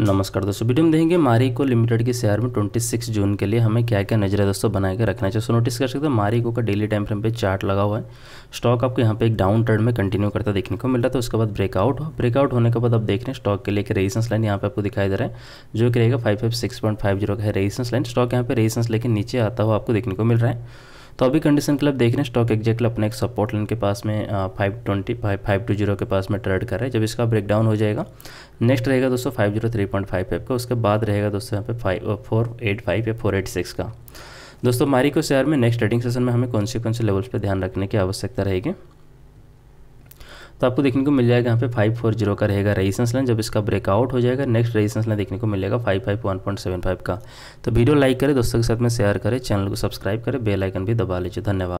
नमस्कार दोस्तों वीडियो में देखेंगे मारिको लिमिटेड के शेयर में 26 जून के लिए हमें क्या क्या नजर दोस्तों बना के रखना चाहिए सो नोटिस कर सकते हैं मारिको का डेली टाइम फ्रेम पे चार्ट लगा हुआ है स्टॉक आपको यहाँ पे एक डाउन ट्रेंड में कंटिन्यू करता देखने को मिल रहा था तो उसके बाद ब्रेकआउट हो ब्रेकआउट होने के बाद आप देख रहे हैं स्टॉक के लिए रेजिस्टेंस लाइन यहाँ पे आपको दिखाई दे रहा है जो कि रहेगा five five six point five zero का है रेजिस्टेंस लाइन स्टॉक यहाँ पे रेजिस्टेंस लेकर नीचे आता हुआ आपको देखने को मिल रहा है तो अभी कंडीशन के लिए देख रहे हैं स्टॉक एक्जैक्टली अपने एक सपोर्ट लाइन के पास में five twenty five five two zero के पास में ट्रेड कर रहे हैं जब इसका ब्रेकडाउन हो जाएगा नेक्स्ट रहेगा दोस्तों five zero three point five five का उसके बाद रहेगा दोस्तों यहाँ पे फाइव फोर एट फाइव या फोर एट सिक्स का दोस्तों मारिको शेयर में नेक्स्ट ट्रेडिंग सेशन में हमें कौन से कौन से लेवल्स पर ध्यान रखने की आवश्यकता रहेगी तो आपको देखने को मिल जाएगा यहाँ पे फाइव फोर जीरो का रहेगा रेजिस्टेंस लाइन जब इसका ब्रेकआउट हो जाएगा नेक्स्ट रेजिस्टेंस लाइन देखने को मिलेगा five five one point seven five का तो वीडियो लाइक करें दोस्तों के साथ में शेयर करें चैनल को सब्सक्राइब करें बेलाइकन भी दबा लीजिए धन्यवाद